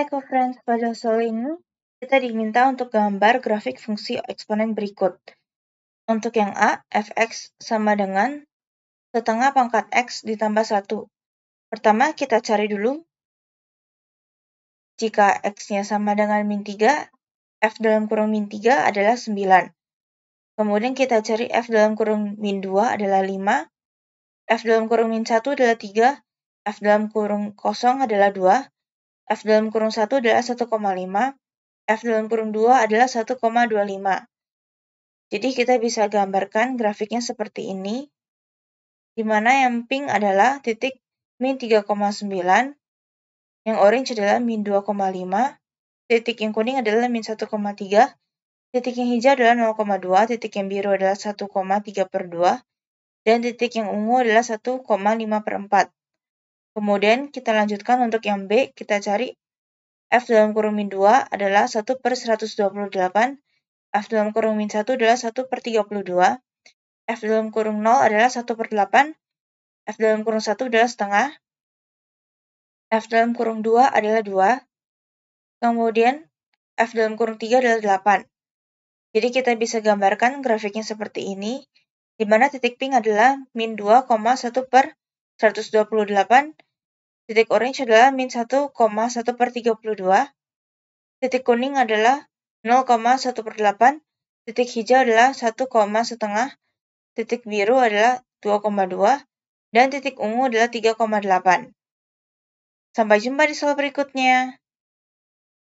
Ecoference pada ini, kita diminta untuk gambar grafik fungsi eksponen berikut. Untuk yang A, fx sama dengan setengah pangkat x ditambah 1. Pertama, kita cari dulu. Jika x-nya sama dengan min 3, f dalam kurung min 3 adalah 9. Kemudian kita cari f dalam kurung min 2 adalah 5, f dalam kurung min 1 adalah 3, f dalam kurung kosong adalah 2, F dalam kurung 1 adalah 1,5, F dalam kurung 2 adalah 1,25. Jadi kita bisa gambarkan grafiknya seperti ini, di mana yang pink adalah titik min 3,9, yang orange adalah min 2,5, titik yang kuning adalah min 1,3, titik yang hijau adalah 0,2, titik yang biru adalah 1,3 per 2, dan titik yang ungu adalah 1,5 per 4. Kemudian kita lanjutkan untuk yang B, kita cari F dalam kurung min 2 adalah 1 per 128, F dalam kurung min 1 adalah 1 per 32, F dalam kurung 0 adalah 1 per 8, F dalam kurung 1 adalah setengah, F dalam kurung 2 adalah 2, kemudian F dalam kurung 3 adalah 8. Jadi kita bisa gambarkan grafiknya seperti ini, di mana titik pink adalah min 2,1 per 128 titik orange adalah min 1,1 per 32 titik kuning adalah 0,1 per 8 titik hijau adalah 1,5 titik biru adalah 2,2 dan titik ungu adalah 3,8 Sampai jumpa di soal berikutnya.